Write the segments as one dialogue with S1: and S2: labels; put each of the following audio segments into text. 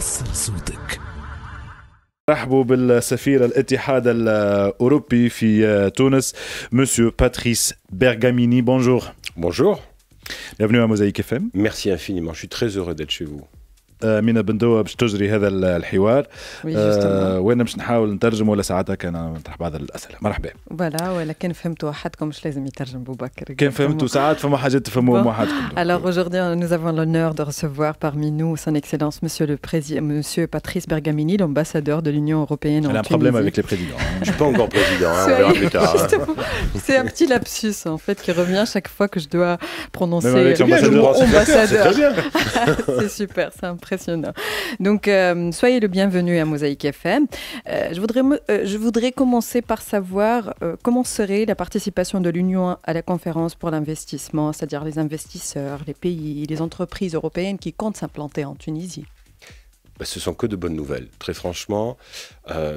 S1: وصل صوتك رحبوا بالسفير الاتحاد الاوروبي في آه، تونس مسيو باتريس بيرغاميني بونجور بونجور Bienvenue à Mosaïque FM. Merci infiniment, je suis très heureux d'être chez vous. Alors aujourd'hui,
S2: nous avons l'honneur de recevoir parmi nous Son Excellence Monsieur le Président, Monsieur Patrice Bergamini, l'ambassadeur de l'Union européenne en Tunisie. a un problème avec les présidents. Hein. Je suis pas encore président, hein, hein. C'est un petit lapsus qui revient chaque fois que je dois prononcer l'ambassadeur. C'est super, c'est impressionnant. Donc, euh, soyez le bienvenu à Mosaïque FM. Euh, je, voudrais, euh, je voudrais commencer par savoir comment serait la participation de l'Union à la conférence pour l'investissement, c'est-à-dire les investisseurs, les pays, les entreprises européennes qui comptent s'implanter en Tunisie
S3: bah, ce sont que de bonnes nouvelles. Très franchement,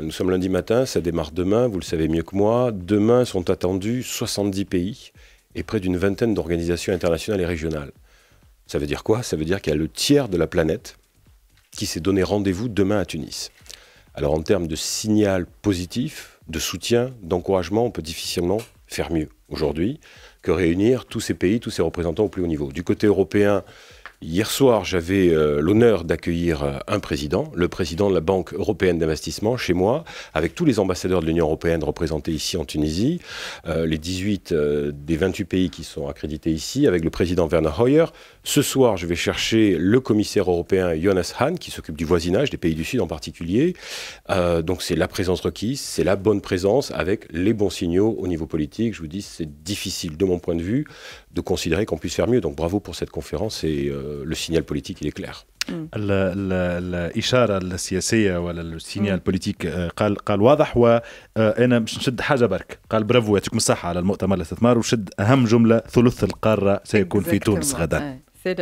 S3: nous sommes lundi matin, ça démarre demain, vous le savez mieux que moi. Demain sont attendus 70 pays et près d'une vingtaine d'organisations internationales et régionales. Ça veut dire quoi Ça veut dire qu'il y a le tiers de la planète qui s'est donné rendez-vous demain à Tunis. Alors en termes de signal positif, de soutien, d'encouragement, on peut difficilement faire mieux aujourd'hui que réunir tous ces pays, tous ces représentants au plus haut niveau. Du côté européen, hier soir, j'avais euh, l'honneur d'accueillir euh, un président, le président de la Banque européenne d'investissement chez moi, avec tous les ambassadeurs de l'Union européenne représentés ici en Tunisie, euh, les 18 des 28 pays qui sont accrédités ici, avec le président Werner Heuer, ce soir, je vais chercher le commissaire européen Jonas Hahn, qui s'occupe du voisinage, des pays du Sud en particulier. Euh, donc c'est la présence requise, c'est la bonne présence avec les bons signaux au niveau politique. Je vous dis, c'est difficile de mon point de vue de considérer qu'on puisse faire mieux. Donc bravo pour cette
S1: conférence et euh, le signal politique, il est clair. الاشاره السياسيه ولا السينيال بوليتيك قال قال واضح نشد حاجه برك قال يعطيكم على المؤتمر وشد ثلث سيكون في
S2: alors,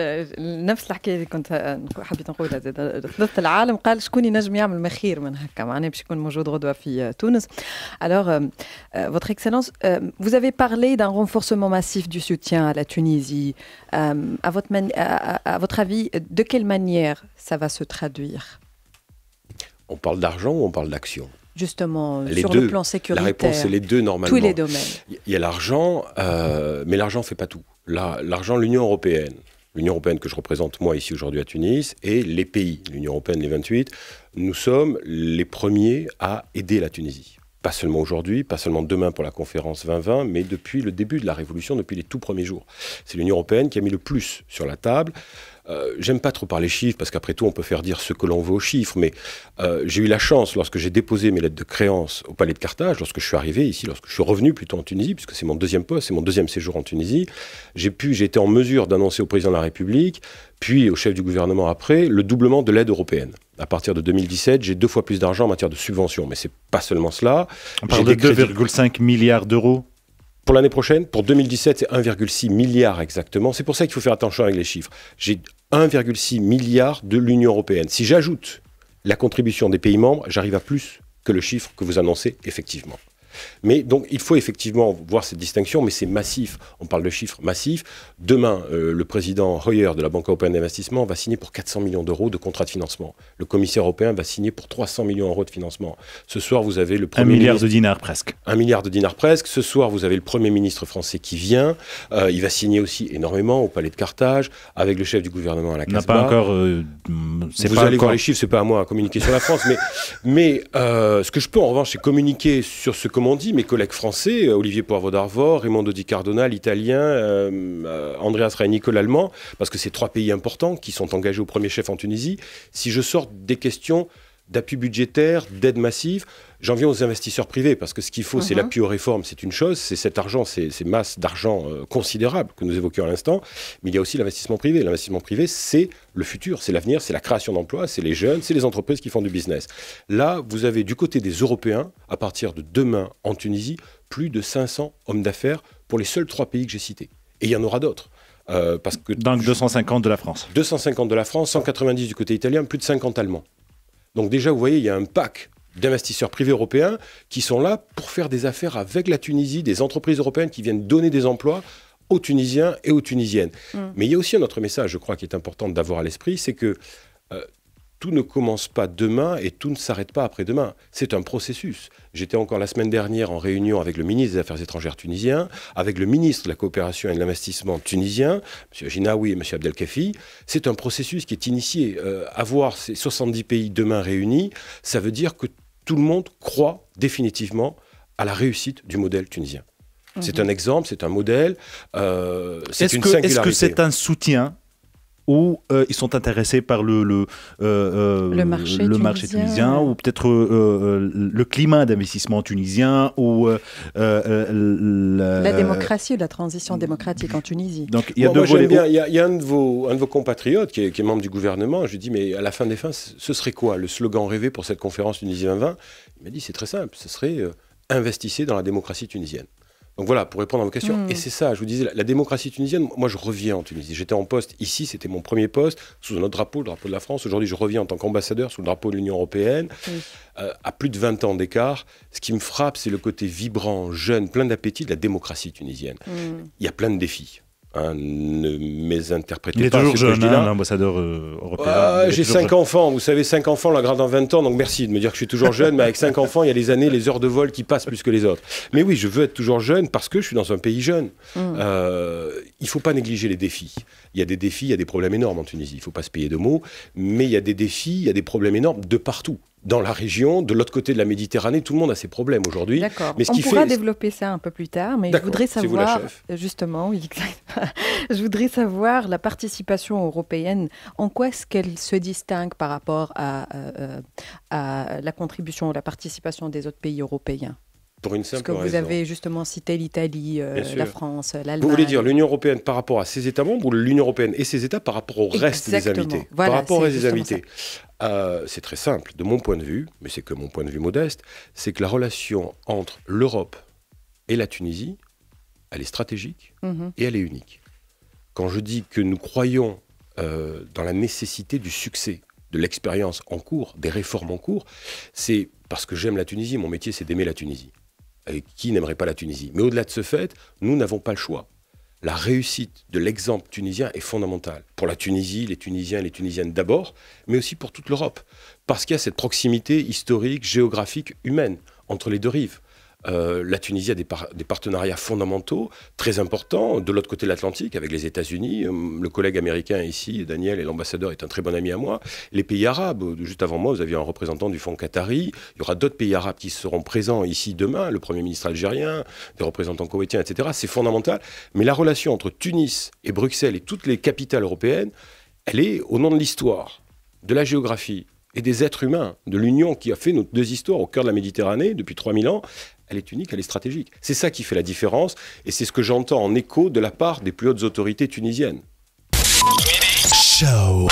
S2: euh، euh، Votre Excellence, euh، vous avez parlé d'un renforcement massif du soutien à la Tunisie. à, votre à votre avis, de quelle manière ça va se traduire
S3: On parle d'argent ou on parle d'action
S2: justement sur le plan sécuritaire La réponse, c'est les deux normalement. Tous les domaines.
S3: Il y a l'argent, mais l'argent ne fait pas tout. L'argent, l'Union européenne, l'Union européenne que je représente moi ici aujourd'hui à Tunis et les pays, l'Union européenne, les 28, nous sommes les premiers à aider la Tunisie. Pas seulement aujourd'hui, pas seulement demain pour la conférence 2020, mais depuis le début de la révolution, depuis les tout premiers jours. C'est l'Union européenne qui a mis le plus sur la table. Euh, j'aime pas trop parler chiffres parce qu'après tout, on peut faire dire ce que l'on veut aux chiffres, mais euh, j'ai eu la chance, lorsque j'ai déposé mes lettres de créance au palais de Carthage, lorsque je suis arrivé ici, lorsque je suis revenu plutôt en Tunisie, puisque c'est mon deuxième poste, c'est mon deuxième séjour en Tunisie, j'ai pu, j'ai été en mesure d'annoncer au président de la République, puis au chef du gouvernement après, le doublement de l'aide européenne. À partir de 2017, j'ai deux fois plus d'argent en matière de subventions, mais c'est pas seulement cela. On parle de 2,5 milliards d'euros pour l'année prochaine, pour 2017, c'est 1,6 milliard exactement. C'est pour ça qu'il faut faire attention avec les chiffres. J'ai 1,6 milliard de l'Union européenne. Si j'ajoute la contribution des pays membres, j'arrive à plus que le chiffre que vous annoncez effectivement. Mais donc, il faut effectivement voir cette distinction, mais c'est massif. On parle de chiffres massifs. Demain, euh, le président Hoyer de la Banque européenne d'investissement va signer pour 400 millions d'euros de contrats de financement. Le commissaire européen va signer pour 300 millions d'euros de financement. Ce soir, vous avez le premier. Un milliard de
S1: dinars presque.
S3: Un milliard de dinars presque. Ce soir, vous avez le premier ministre français qui vient. Euh, il va signer aussi énormément au palais de Carthage, avec le chef du gouvernement à la Casbah. pas encore. Euh,
S1: vous allez voir les
S3: chiffres, c'est pas à moi à communiquer sur la France, mais, mais ce que je peux en revanche, c'est communiquer sur ce comme dit, mes collègues français, euh, Olivier poivre d'Arvor, Raymond Di Cardona, l'italien, euh, euh, Andreas Nicole Allemand, parce que c'est trois pays importants qui sont engagés au premier chef en Tunisie. Si je sors des questions d'appui budgétaire, d'aide massive. J'en viens aux investisseurs privés, parce que ce qu'il faut, c'est uh-huh. l'appui aux réformes, c'est une chose, c'est cet argent, c'est ces masses d'argent euh, considérables que nous évoquions à l'instant, mais il y a aussi l'investissement privé. L'investissement privé, c'est le futur, c'est l'avenir, c'est la création d'emplois, c'est les jeunes, c'est les entreprises qui font du business. Là, vous avez du côté des Européens, à partir de demain en Tunisie, plus de 500 hommes d'affaires pour les seuls trois pays que j'ai cités. Et il y en aura d'autres. Euh, parce que Donc
S1: 250 de la France.
S3: 250 de la France, 190 du côté italien, plus de 50 allemands. Donc déjà, vous voyez, il y a un pack d'investisseurs privés européens qui sont là pour faire des affaires avec la Tunisie, des entreprises européennes qui viennent donner des emplois aux Tunisiens et aux Tunisiennes. Mm. Mais il y a aussi un autre message, je crois, qui est important d'avoir à l'esprit, c'est que euh, tout ne commence pas demain et tout ne s'arrête pas après-demain. C'est un processus. J'étais encore la semaine dernière en réunion avec le ministre des Affaires étrangères tunisien, avec le ministre de la coopération et de l'investissement tunisien, M. Ginaoui et M. Abdelkafi. C'est un processus qui est initié. Euh, avoir ces 70 pays demain réunis, ça veut dire que tout le monde croit définitivement à la réussite du modèle tunisien. C'est mhm. un exemple, c'est un modèle, euh, Est-ce que c'est
S1: un soutien ou euh, ils sont intéressés par le, le, euh, euh, marché, tunisien. ou peut-être le climat d'investissement tunisien ou la... démocratie
S2: la transition démocratique en Tunisie.
S1: Donc il y a, deux il y y a un, de
S3: vos, compatriotes qui est, membre du gouvernement. Je lui dis mais à la fin des fins, ce serait quoi le slogan rêvé pour cette conférence Tunisie 2020 Il m'a dit c'est très simple, ce serait investissez dans la démocratie tunisienne. Donc voilà, pour répondre à vos questions. Et hmm. c'est ça, je vous disais, la, démocratie tunisienne, moi je reviens en Tunisie. J'étais en poste ici, c'était mon premier poste, sous un autre drapeau, le drapeau de la France. Aujourd'hui, je reviens en tant qu'ambassadeur sous le drapeau de l'Union européenne, euh, à plus de 20 ans d'écart. Ce qui me frappe, c'est le côté vibrant, jeune, plein d'appétit de la démocratie tunisienne. Hmm. Il y a plein de défis. Ah, ne mésinterprétez pas. Il est toujours jeune, hein, l'ambassadeur
S1: euh, européen. Ah, j'ai cinq
S3: enfants, vous savez, cinq enfants, la grade en 20 ans, donc merci de me dire que je suis toujours jeune, mais avec cinq enfants, il y a les années, les heures de vol qui passent plus que les autres. Mais oui, je veux être toujours jeune parce que je suis dans un pays jeune. Mm. Euh, il ne faut pas négliger les défis. Il y a des défis, il y a des problèmes énormes en Tunisie, il ne faut pas se payer de mots, mais il y a des défis, il y a des problèmes énormes de partout dans la région, de l'autre côté de la Méditerranée, tout le monde a ses problèmes aujourd'hui. D'accord. Mais ce On pourra
S2: développer ça un peu plus tard, mais je voudrais savoir justement, je voudrais savoir la participation européenne. En quoi est-ce qu'elle se distingue par rapport à, euh, euh, à la contribution ou la participation des autres pays européens
S3: pour une simple Parce que vous avez
S2: justement cité l'Italie, euh, la France, l'Allemagne. Euh, vous voulez dire
S3: l'Union européenne par rapport à ses États membres ou l'Union européenne et ses États par rapport au reste des invités Par rapport à des invités. Euh, c'est très simple, de mon point de vue, mais c'est que mon point de vue modeste, c'est que la relation entre l'Europe et la Tunisie, elle est stratégique mhm. et elle est unique. Quand je dis que nous croyons dans la nécessité du succès de l'expérience en cours, des réformes en cours, c'est parce que j'aime la Tunisie, mon métier c'est d'aimer la Tunisie. Euh, qui n'aimerait pas la Tunisie Mais au-delà de ce fait, nous n'avons pas le choix. La réussite de l'exemple tunisien est fondamentale. Pour la Tunisie, les Tunisiens et les Tunisiennes d'abord, mais aussi pour toute l'Europe. Parce qu'il y a cette proximité historique, géographique, humaine entre les deux rives. Euh, la Tunisie a des, partenariats fondamentaux très importants de l'autre côté de l'Atlantique avec les États-Unis. Euh, le collègue américain ici, Daniel, et l'ambassadeur est un très bon ami à moi. Les pays arabes, euh, juste avant moi, vous aviez un représentant du Fonds Qatari. Il y aura d'autres pays arabes qui seront présents ici demain, le Premier ministre algérien, des représentants koweïtiens, etc. C'est fondamental. Mais la relation entre Tunis et Bruxelles et toutes les capitales européennes, elle est au nom de l'histoire, de la géographie, et des êtres humains, de l'union qui a fait nos deux histoires au cœur de la Méditerranée depuis 3000 ans, elle est unique, elle est stratégique. C'est ça qui fait la différence et c'est ce que j'entends en écho de la part des plus hautes autorités tunisiennes.
S1: Ciao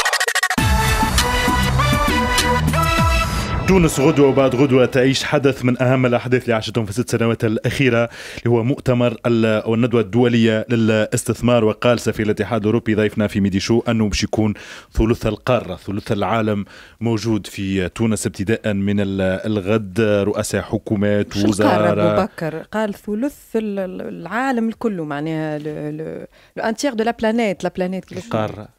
S1: تونس غدوة وبعد غدوة تعيش حدث من أهم الأحداث اللي عاشتهم في الست سنوات الأخيرة اللي هو مؤتمر أو الندوة الدولية للاستثمار وقال سفير الاتحاد الأوروبي ضيفنا في ميدي شو أنه باش يكون ثلث القارة ثلث العالم موجود في تونس ابتداء من الغد رؤساء حكومات وزراء أبو
S2: بكر قال ثلث العالم الكل معناها لو ان دو لا بلانيت لا بلانيت القارة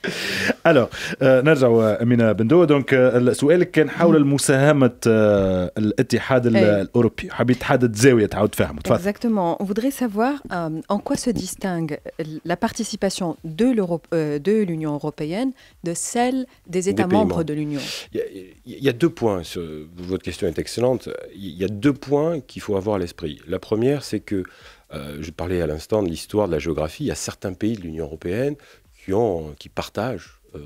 S1: alors le euh, euh, كان حول l'Union mm. européenne.
S2: Exactement. On voudrait savoir euh, en quoi se distingue la participation de l'Union européenne de celle des États membres de
S3: l'Union. Il y a deux points votre question est excellente. Il y a deux points qu'il faut avoir à l'esprit. La première c'est que je parlais à l'instant de l'histoire de la géographie. Il y a certains pays de l'Union européenne euh, qui, partagent euh,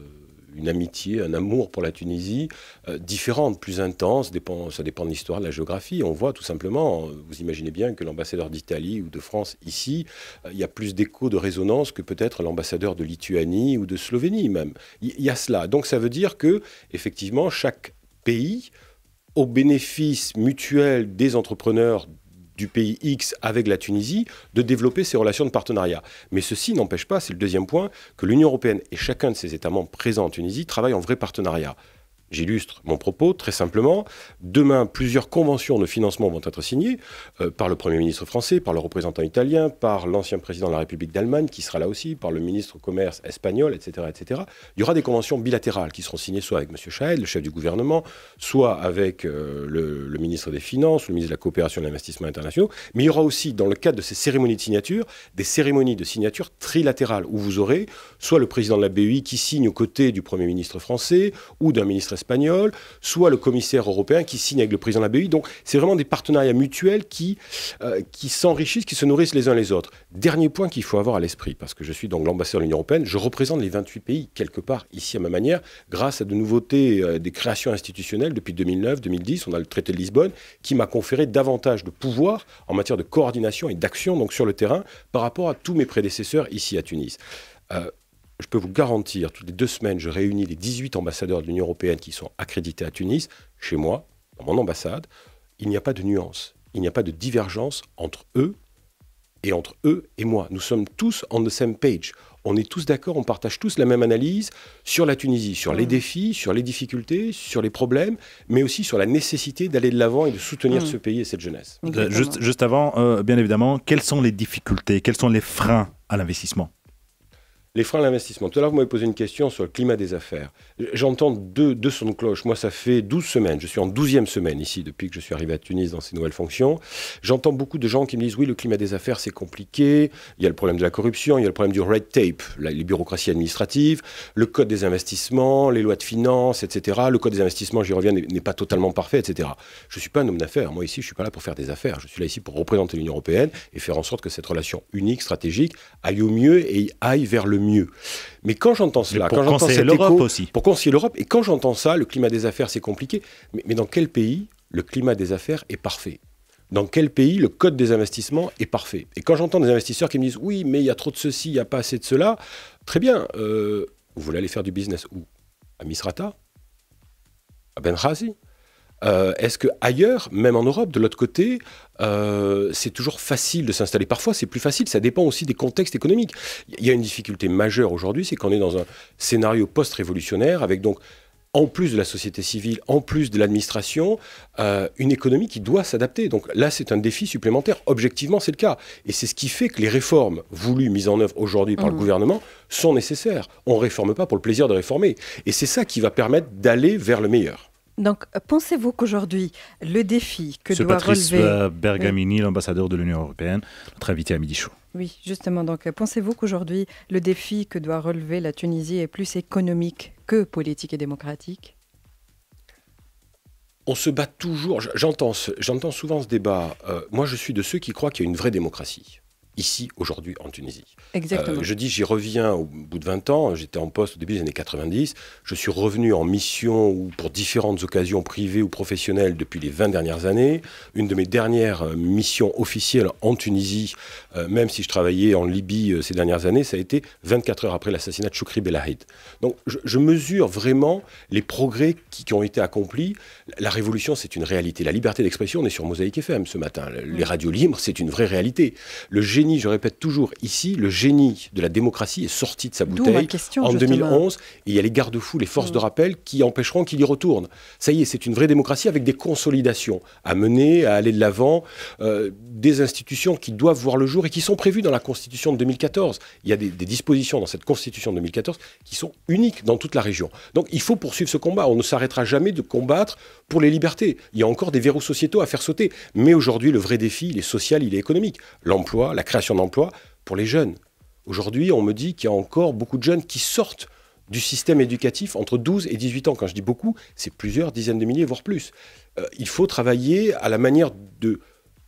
S3: une amitié, un amour pour la Tunisie euh, différente, plus intense, dépend, ça dépend de l'histoire, de la géographie. On voit tout simplement, vous imaginez bien que l'ambassadeur d'Italie ou de France ici, il y a plus d'écho, de résonance que peut-être l'ambassadeur de Lituanie ou de Slovénie même. Il y, a cela. Donc ça veut dire que, effectivement, chaque pays, au bénéfice mutuel des entrepreneurs du pays X avec la Tunisie de développer ses relations de partenariat. Mais ceci n'empêche pas, c'est le deuxième point, que l'Union européenne et chacun de ses États membres présents en Tunisie travaillent en vrai partenariat. J'illustre mon propos très simplement. Demain, plusieurs conventions de financement vont être signées euh, par le Premier ministre français, par le représentant italien, par l'ancien président de la République d'Allemagne qui sera là aussi, par le ministre commerce espagnol, etc., etc. Il y aura des conventions bilatérales qui seront signées soit avec M. Chaed, le chef du gouvernement, soit avec euh, le, le, ministre des Finances, le ministre de la Coopération et de l'Investissement international. Mais il y aura aussi, dans le cadre de ces cérémonies de signature, des cérémonies de signature trilatérales où vous aurez soit le président de la BEI qui signe aux côtés du Premier ministre français ou d'un ministre soit le commissaire européen qui signe avec le président de la BEI. Donc c'est vraiment des partenariats mutuels qui, euh, qui s'enrichissent, qui se nourrissent les uns les autres. Dernier point qu'il faut avoir à l'esprit, parce que je suis donc l'ambassadeur de l'Union européenne, je représente les 28 pays quelque part ici à ma manière, grâce à de nouveautés, euh, des créations institutionnelles depuis 2009-2010. On a le traité de Lisbonne qui m'a conféré davantage de pouvoir en matière de coordination et d'action donc sur le terrain par rapport à tous mes prédécesseurs ici à Tunis. Euh, je peux vous garantir, toutes les deux semaines, je réunis les 18 ambassadeurs de l'Union européenne qui sont accrédités à Tunis, chez moi, dans mon ambassade. Il n'y a pas de nuance, il n'y a pas de divergence entre eux et entre eux et moi. Nous sommes tous on the same page. On est tous d'accord, on partage tous la même analyse sur la Tunisie, sur les défis, sur les difficultés, sur les problèmes, mais aussi sur la nécessité d'aller de l'avant et de soutenir ce pays et cette jeunesse. Euh, juste,
S1: avant, euh, bien évidemment, quelles sont les difficultés, quels sont les freins à l'investissement
S3: les freins à l'investissement. Tout à l'heure, vous m'avez posé une question sur le climat des affaires. J'entends deux, deux sons de cloche. Moi, ça fait 12 semaines. Je suis en 12e semaine ici depuis que je suis arrivé à Tunis dans ces nouvelles fonctions. J'entends beaucoup de gens qui me disent oui, le climat des affaires, c'est compliqué. Il y a le problème de la corruption, il y a le problème du red tape, les bureaucraties administratives, le code des investissements, les lois de finances, etc. Le code des investissements, j'y reviens, n'est pas totalement parfait, etc. Je ne suis pas un homme d'affaires. Moi, ici, je ne suis pas là pour faire des affaires. Je suis là ici pour représenter l'Union européenne et faire en sorte que cette relation unique, stratégique, aille au mieux et aille vers le mieux mieux. Mais quand j'entends cela, quand j'entends l'Europe aussi. Pour conseiller l'Europe, et quand j'entends ça, le climat des affaires, c'est compliqué. Mais, dans quel pays le climat des affaires est parfait dans quel pays le code des investissements est parfait. Et quand j'entends des investisseurs qui me disent oui, mais il y a trop de ceci, il n'y a pas assez de cela, très bien, euh, vous voulez aller faire du business où À Misrata À Benghazi euh, est-ce que ailleurs, même en Europe, de l'autre côté, euh, c'est toujours facile de s'installer Parfois, c'est plus facile. Ça dépend aussi des contextes économiques. Il y a une difficulté majeure aujourd'hui, c'est qu'on est dans un scénario post-révolutionnaire avec donc en plus de la société civile, en plus de l'administration, euh, une économie qui doit s'adapter. Donc là, c'est un défi supplémentaire. Objectivement, c'est le cas. Et c'est ce qui fait que les réformes voulues, mises en œuvre aujourd'hui par le mmh. gouvernement, sont nécessaires. On ne réforme pas pour le plaisir de réformer. Et c'est ça qui va permettre d'aller vers le meilleur.
S2: Donc, pensez-vous qu'aujourd'hui, le défi que doit relever... Euh,
S1: l'ambassadeur de l'Union européenne, à
S2: Oui, justement. Donc, pensez-vous qu'aujourd'hui, le défi que doit relever la Tunisie est plus économique que politique et démocratique
S3: on se bat toujours, j'entends souvent ce débat, euh, moi je suis de ceux qui croient qu'il y a une vraie démocratie ici, aujourd'hui, en Tunisie. Exactement. Euh, je dis, j'y reviens au bout de 20 ans. J'étais en poste au début des années 90. Je suis revenu en mission ou pour différentes occasions privées ou professionnelles depuis les 20 dernières années. Une de mes dernières euh, missions officielles en Tunisie, euh, même si je travaillais en Libye ces dernières années, ça a été 24 heures après l'assassinat de Choukri Belahid. Donc, je, mesure vraiment les progrès qui, ont été accomplis. La révolution, c'est une réalité. La liberté d'expression, on est sur Mosaïque FM ce matin. Les radios libres, c'est une vraie réalité. Le génie je répète toujours ici, le génie de la démocratie est sorti de sa bouteille en 2011. Et il y a les garde-fous, les forces mm. de rappel qui empêcheront qu'il y retourne. Ça y est, c'est une vraie démocratie avec des consolidations à mener, à aller de l'avant, euh, des institutions qui doivent voir le jour et qui sont prévues dans la Constitution de 2014. Il y a des, des dispositions dans cette Constitution de 2014 qui sont uniques dans toute la région. Donc il faut poursuivre ce combat. On ne s'arrêtera jamais de combattre pour les libertés. Il y a encore des verrous sociétaux à faire sauter. Mais aujourd'hui, le vrai défi, il est social, il est économique. L'emploi, la création création d'emplois pour les jeunes. Aujourd'hui, on me dit qu'il y a encore beaucoup de jeunes qui sortent du système éducatif entre 12 et 18 ans. Quand je dis beaucoup, c'est plusieurs dizaines de milliers, voire plus. Euh, il faut travailler à la manière de,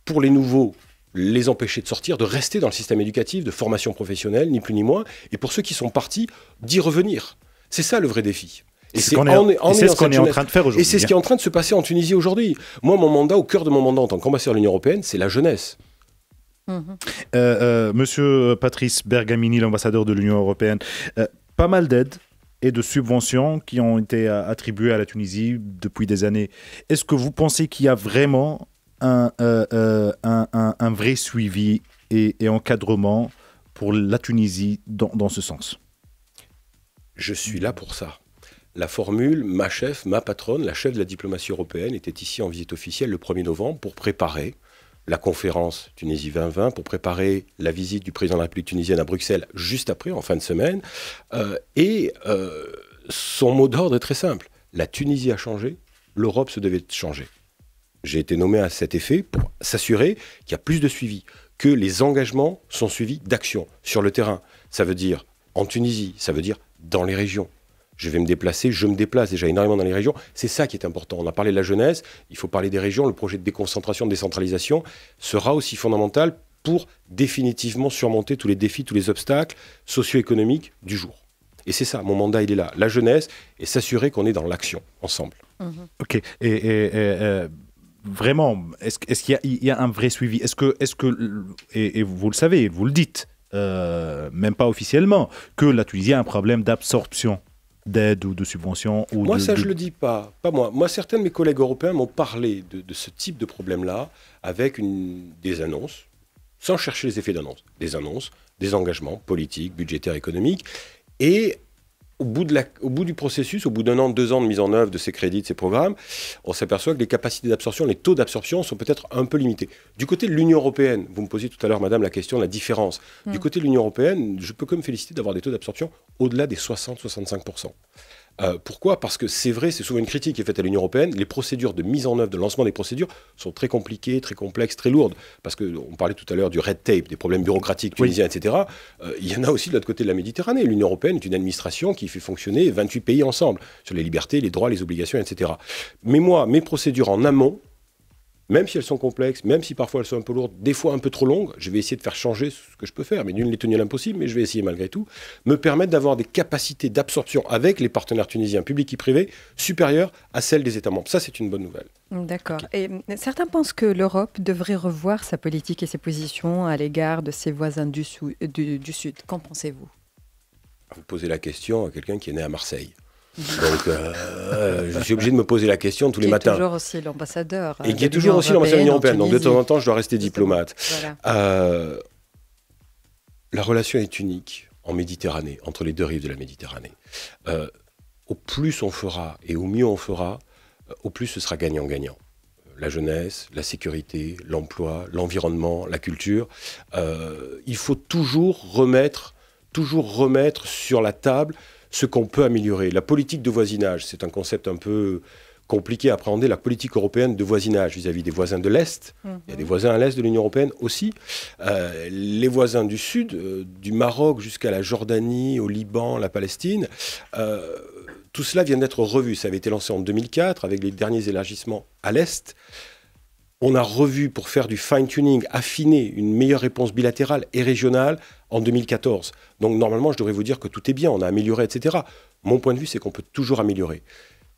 S3: pour les nouveaux, les empêcher de sortir, de rester dans le système éducatif, de formation professionnelle, ni plus ni moins, et pour ceux qui sont partis, d'y revenir. C'est ça le vrai défi. Et c'est ce qu'on est, en, est en train de faire aujourd'hui. Et c'est ce hein. qui est en train de se passer en Tunisie aujourd'hui. Moi, mon mandat, au cœur de mon mandat en tant qu'ambassadeur de l'Union européenne, c'est la jeunesse. Euh,
S1: euh, monsieur Patrice Bergamini, l'ambassadeur de l'Union européenne, euh, pas mal d'aides et de subventions qui ont été attribuées à la Tunisie depuis des années. Est-ce que vous pensez qu'il y a vraiment un, vrai suivi et, encadrement pour la Tunisie dans, dans ce sens Je
S3: suis là pour ça la formule ma chef, ma patronne, la chef de la diplomatie européenne était ici en visite officielle le 1er novembre pour préparer la conférence Tunisie 2020 pour préparer la visite du président de la République tunisienne à Bruxelles juste après, en fin de semaine. Euh, et euh, son mot d'ordre est très simple. La Tunisie a changé, l'Europe se devait changer. J'ai été nommé à cet effet pour s'assurer qu'il y a plus de suivi, que les engagements sont suivis d'actions sur le terrain. Ça veut dire en Tunisie, ça veut dire dans les régions, je vais me déplacer, je me déplace déjà énormément dans les régions. C'est ça qui est important. On a parlé de la jeunesse, il faut parler des régions. Le projet de déconcentration, de décentralisation sera aussi fondamental pour définitivement surmonter tous les défis, tous les obstacles socio-économiques du jour. Et c'est ça, mon mandat, il est là. La jeunesse et s'assurer qu'on est dans l'action ensemble.
S2: Mm-hmm.
S1: Ok. Et, euh, vraiment, est-ce qu'il y, a un vrai suivi Est-ce que, est -ce que et, vous le savez, vous le dites, euh, même pas officiellement, que la Tunisie a un problème d'absorption d'aide ou de subvention ou Moi, ça, je ne le
S3: dis pas. Pas moi. Moi, certains de mes collègues européens m'ont parlé de, ce type de problème-là avec des annonces, sans chercher les effets d'annonce. Des annonces, des engagements politiques, budgétaires, économiques. Et au bout, de la, bout, du processus, au bout d'un an, deux ans de mise en œuvre de ces crédits, de ces programmes, on s'aperçoit que les capacités d'absorption, les taux d'absorption sont peut-être un peu limités. Du côté de l'Union européenne, vous me posiez tout à l'heure, Madame, la question de la différence. Du hmm. côté de l'Union européenne, je peux que me féliciter d'avoir des taux d'absorption au-delà des 60-65%. Euh, pourquoi Parce que c'est vrai, c'est souvent une critique qui est faite à l'Union européenne, les procédures de mise en œuvre, de lancement des procédures sont très compliquées, très complexes, très lourdes. Parce qu'on parlait tout à l'heure du red tape, des problèmes bureaucratiques tunisiens, etc. Euh, il y en a aussi de l'autre côté de la Méditerranée. L'Union européenne est une administration qui fait fonctionner 28 pays ensemble sur les libertés, les droits, les obligations, etc. Mais moi, mes procédures en amont, même si elles sont complexes, même si parfois elles sont un peu lourdes, des fois un peu trop longues, je vais essayer de faire changer ce que je peux faire, mais nul n'est tenu à l'impossible, mais je vais essayer malgré tout, me permettre d'avoir des capacités d'absorption avec les partenaires tunisiens, publics et privés, supérieures à celles des États membres. Ça, c'est une bonne nouvelle.
S2: D'accord. Et euh, certains pensent que l'Europe devrait revoir sa politique et ses positions à l'égard de ses voisins du, du Sud. Qu'en pensez-vous
S3: Vous posez la question à quelqu'un qui est né à Marseille. Donc, euh, euh, je suis obligé de me poser la question tous les matins. Qui est toujours
S2: aussi l'ambassadeur. Euh, et qui est toujours aussi l'ambassadeur de l'Union européenne. Donc, de temps en
S3: temps, je dois rester diplomate. la relation est unique en Méditerranée, entre les deux rives de la Méditerranée. au plus on fera et au mieux on fera, au plus ce sera gagnant-gagnant. La jeunesse, la sécurité, l'emploi, l'environnement, la culture. il faut toujours remettre, toujours remettre sur la table ce qu'on peut améliorer. La politique de voisinage, c'est un concept un peu compliqué à appréhender la politique européenne de voisinage vis-à-vis des voisins de l'Est. Il y a mhm. des voisins à l'Est de l'Union européenne aussi. Euh, les voisins du Sud, euh, du Maroc jusqu'à la Jordanie, au Liban, la Palestine. Euh, tout cela vient d'être revu. Ça avait été lancé en 2004 avec les derniers élargissements à l'Est. On a revu pour faire du fine-tuning, affiner une meilleure réponse bilatérale et régionale en 2014. Donc normalement, je devrais vous dire que tout est bien, on a amélioré, etc. Mon point de vue, c'est qu'on peut toujours améliorer.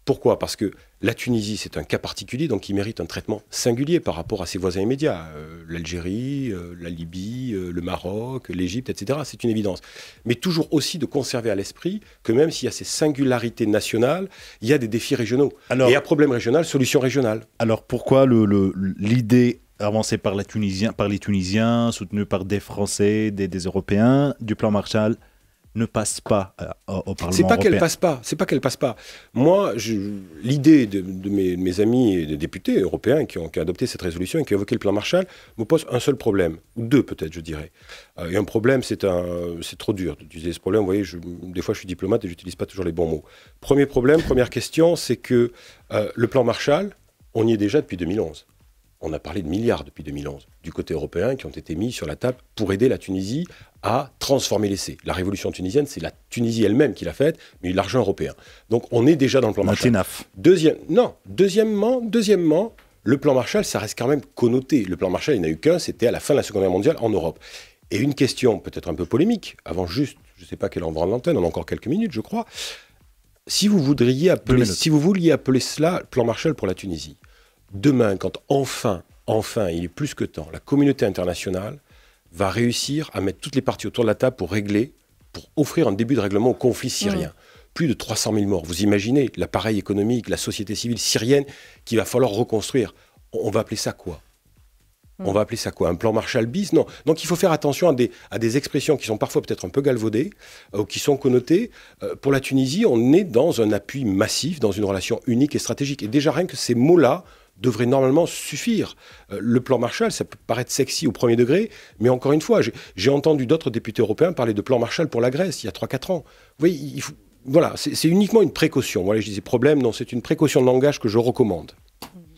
S3: Pourquoi Parce que la Tunisie, c'est un cas particulier, donc il mérite un traitement singulier par rapport à ses voisins immédiats. Euh, L'Algérie, euh, la Libye, euh, le Maroc, l'Égypte, etc. C'est une évidence. Mais toujours aussi de conserver à l'esprit que même s'il y a ces singularités nationales, il y a des défis régionaux. Alors, Et à problème régional, solution régionale.
S1: Alors pourquoi l'idée avancé par, par les Tunisiens, soutenu par des Français, des, Européens, du plan Marshall ne passe pas euh, au, Parlement C'est pas qu'elle passe
S3: pas. C'est pas qu'elle passe pas. Moi, l'idée de, mes, amis et des députés européens qui ont, adopté cette résolution et qui ont évoqué le plan Marshall me pose un seul problème, ou deux peut-être, je dirais. Euh, et un problème, c'est trop dur d'utiliser ce problème. Vous voyez, des fois, je suis diplomate et j'utilise pas toujours les bons mots. Premier problème, première question, c'est que euh, le plan Marshall, on y est déjà depuis 2011 on a parlé de milliards depuis 2011 du côté européen qui ont été mis sur la table pour aider la Tunisie à transformer l'essai. La révolution tunisienne, c'est la Tunisie elle-même qui l'a faite, mais l'argent européen. Donc on est déjà dans le plan Marshall. Deuxième, non, deuxièmement, deuxièmement, le plan Marshall, ça reste quand même connoté. Le plan Marshall, il n'y en a eu qu'un, c'était à la fin de la Seconde Guerre mondiale en Europe. Et une question peut-être un peu polémique, avant juste, je ne sais pas quel en de l'antenne, on a encore quelques minutes, je crois. Si vous voudriez appeler, si vous vouliez appeler cela plan Marshall pour la Tunisie, demain, quand enfin, enfin, il est plus que temps, la communauté internationale va réussir à mettre toutes les parties autour de la table pour régler, pour offrir un début de règlement au conflit syrien. Mmh. Plus de 300 000 morts. Vous imaginez l'appareil économique, la société civile syrienne qu'il va falloir reconstruire. On va appeler ça quoi on va appeler ça quoi mmh. Un plan Marshall bis Non. Donc il faut faire attention à des, expressions qui sont parfois peut-être un peu galvaudées euh, ou qui sont connotées. Euh, pour la Tunisie, on est dans un appui massif, dans une relation unique et stratégique. Et déjà rien que ces mots-là, devrait normalement suffire. Euh, le plan Marshall, ça peut paraître sexy au premier degré, mais encore une fois, j'ai entendu d'autres députés européens parler de plan Marshall pour la Grèce il y a 3-4 ans. Vous voilà, c'est uniquement une précaution. Voilà, je disais problème, non, c'est une précaution de langage que je recommande.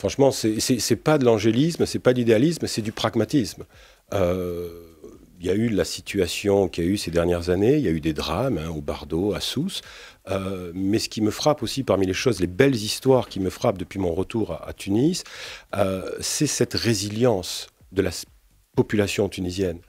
S3: Franchement, ce n'est pas de l'angélisme, ce n'est pas de l'idéalisme, c'est du pragmatisme. il euh, y a eu la situation qu'il y a eu ces dernières années, il y a eu des drames hein, au Bardo, à Sousse. Euh, mais ce qui me frappe aussi parmi les choses, les belles histoires qui me frappent depuis mon retour à, Tunis, euh, c'est cette résilience de la population tunisienne.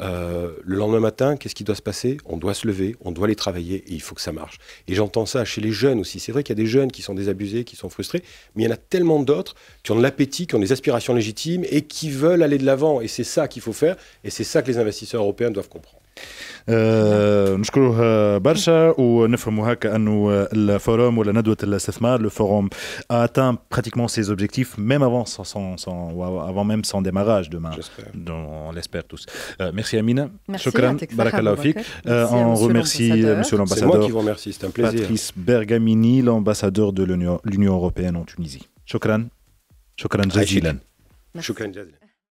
S3: Euh, le lendemain matin, qu'est-ce qui doit se passer On doit se lever, on doit aller travailler et il faut que ça marche. Et j'entends ça chez les jeunes aussi. C'est vrai qu'il y a des jeunes qui sont désabusés, qui sont frustrés, mais il y en a tellement d'autres qui ont de l'appétit, qui ont des aspirations légitimes et qui veulent aller de l'avant. Et c'est ça qu'il faut faire et c'est ça que les investisseurs européens doivent comprendre.
S1: Nous euh, نشكروه برشا ونفهموا هكا انه vous ولا ندوه الاستثمار le Forum atteint pratiquement ses objectifs même avant son, même son démarrage demain on l'espère tous euh, merci Amina merci Chokran, barakallah euh, on remercie monsieur l'ambassadeur Patrice Bergamini l'ambassadeur de l'Union européenne en Tunisie Chokran. Chokran
S3: جزيلا